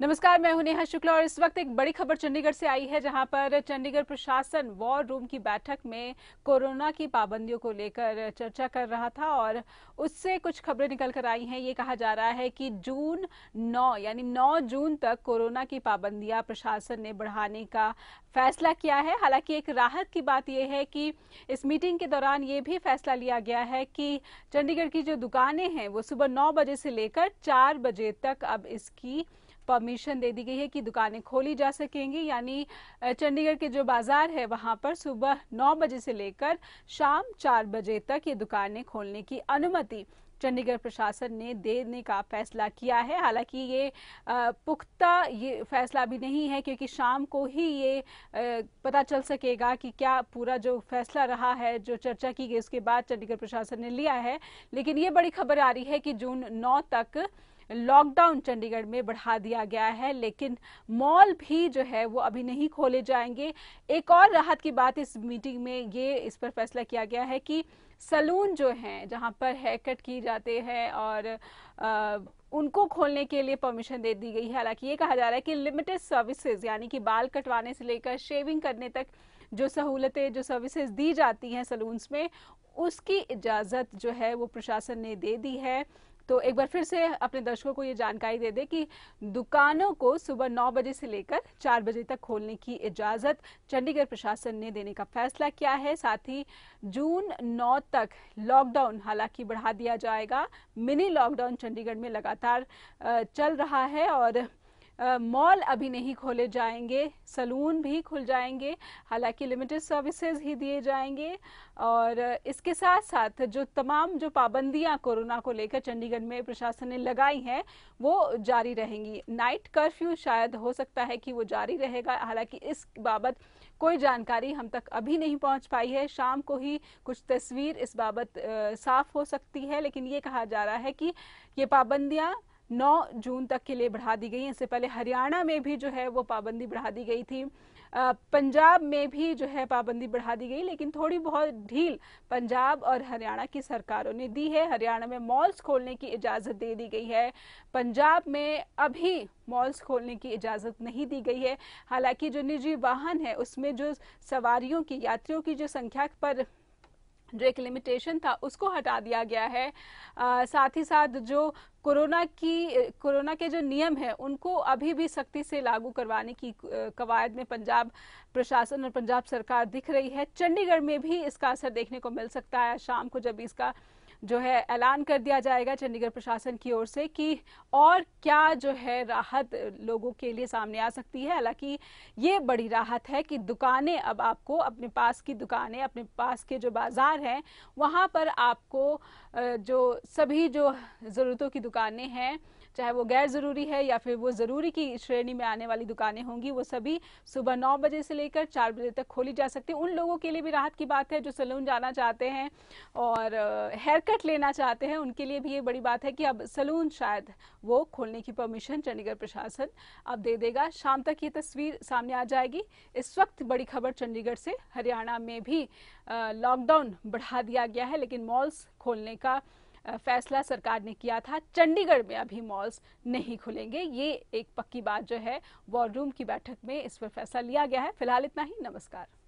नमस्कार मैं हूं नेहा शुक्ला और इस वक्त एक बड़ी खबर चंडीगढ़ से आई है जहां पर चंडीगढ़ प्रशासन वॉर रूम की बैठक में कोरोना की पाबंदियों को लेकर चर्चा कर रहा था और उससे कुछ खबरें निकल कर आई हैं ये कहा जा रहा है कि जून 9 यानी 9 जून तक कोरोना की पाबंदियां प्रशासन ने बढ़ाने का फैसला किया है हालांकि एक राहत की बात यह है कि इस मीटिंग के दौरान ये भी फैसला लिया गया है कि चंडीगढ़ की जो दुकानें हैं वो सुबह नौ बजे से लेकर चार बजे तक अब इसकी परमिशन दे दी गई है कि दुकानें खोली जा सकेंगी यानी चंडीगढ़ के जो बाजार है वहां पर सुबह नौ बजे से लेकर शाम चार बजे तक ये दुकानें खोलने की अनुमति चंडीगढ़ प्रशासन ने देने का फैसला किया है हालांकि ये पुख्ता ये फैसला भी नहीं है क्योंकि शाम को ही ये पता चल सकेगा कि क्या पूरा जो फैसला रहा है जो चर्चा की गई उसके बाद चंडीगढ़ प्रशासन ने लिया है लेकिन ये बड़ी खबर आ रही है कि जून नौ तक लॉकडाउन चंडीगढ़ में बढ़ा दिया गया है लेकिन मॉल भी जो है वो अभी नहीं खोले जाएंगे एक और राहत की बात इस मीटिंग में ये इस पर फैसला किया गया है कि सलून जो हैं जहां पर हेयर कट किए जाते हैं और आ, उनको खोलने के लिए परमिशन दे दी गई है हालांकि ये कहा जा रहा है कि लिमिटेड सर्विसेज यानी कि बाल कटवाने से लेकर शेविंग करने तक जो सहूलतें जो सर्विसेज दी जाती हैं सलून्स में उसकी इजाज़त जो है वो प्रशासन ने दे दी है तो एक बार फिर से अपने दर्शकों को ये जानकारी दे दें कि दुकानों को सुबह नौ बजे से लेकर चार बजे तक खोलने की इजाज़त चंडीगढ़ प्रशासन ने देने का फैसला किया है साथ ही जून नौ तक लॉकडाउन हालांकि बढ़ा दिया जाएगा मिनी लॉकडाउन चंडीगढ़ में लगातार चल रहा है और मॉल अभी नहीं खोले जाएंगे सलून भी खुल जाएंगे हालांकि लिमिटेड सर्विसेज ही दिए जाएंगे और इसके साथ साथ जो तमाम जो पाबंदियां कोरोना को लेकर चंडीगढ़ में प्रशासन ने लगाई हैं वो जारी रहेंगी नाइट कर्फ्यू शायद हो सकता है कि वो जारी रहेगा हालांकि इस बाबत कोई जानकारी हम तक अभी नहीं पहुंच पाई है शाम को ही कुछ तस्वीर इस बाबत साफ हो सकती है लेकिन ये कहा जा रहा है कि ये पाबंदियां 9 जून तक के लिए बढ़ा दी गई इससे पहले हरियाणा में भी जो है वो पाबंदी बढ़ा दी गई थी पंजाब में भी जो है पाबंदी बढ़ा दी गई लेकिन थोड़ी बहुत ढील पंजाब और हरियाणा की सरकारों ने दी है हरियाणा में मॉल्स खोलने की इजाज़त दे दी गई है पंजाब में अभी मॉल्स खोलने की इजाज़त नहीं दी गई है हालांकि जो निजी वाहन है उसमें जो सवारियों की यात्रियों की जो संख्या पर जो एक लिमिटेशन था उसको हटा दिया गया है आ, साथ ही साथ जो कोरोना की कोरोना के जो नियम हैं उनको अभी भी सख्ती से लागू करवाने की कवायद में पंजाब प्रशासन और पंजाब सरकार दिख रही है चंडीगढ़ में भी इसका असर देखने को मिल सकता है शाम को जब इसका जो है ऐलान कर दिया जाएगा चंडीगढ़ प्रशासन की ओर से कि और क्या जो है राहत लोगों के लिए सामने आ सकती है हालांकि ये बड़ी राहत है कि दुकानें अब आपको अपने पास की दुकानें अपने पास के जो बाज़ार हैं वहाँ पर आपको जो सभी जो ज़रूरतों की दुकानें हैं चाहे वो गैर ज़रूरी है या फिर वो ज़रूरी की श्रेणी में आने वाली दुकानें होंगी वो सभी सुबह नौ बजे से लेकर चार बजे तक खोली जा सकती है उन लोगों के लिए भी राहत की बात है जो सैलून जाना चाहते हैं और हेयर हेयरकट लेना चाहते हैं उनके लिए भी ये बड़ी बात है कि अब सलून शायद वो खोलने की परमिशन चंडीगढ़ प्रशासन अब दे देगा शाम तक ये तस्वीर सामने आ जाएगी इस वक्त बड़ी खबर चंडीगढ़ से हरियाणा में भी लॉकडाउन बढ़ा दिया गया है लेकिन मॉल्स खोलने का फैसला सरकार ने किया था चंडीगढ़ में अभी मॉल्स नहीं खुलेंगे ये एक पक्की बात जो है वॉर रूम की बैठक में इस पर फैसला लिया गया है फिलहाल इतना ही नमस्कार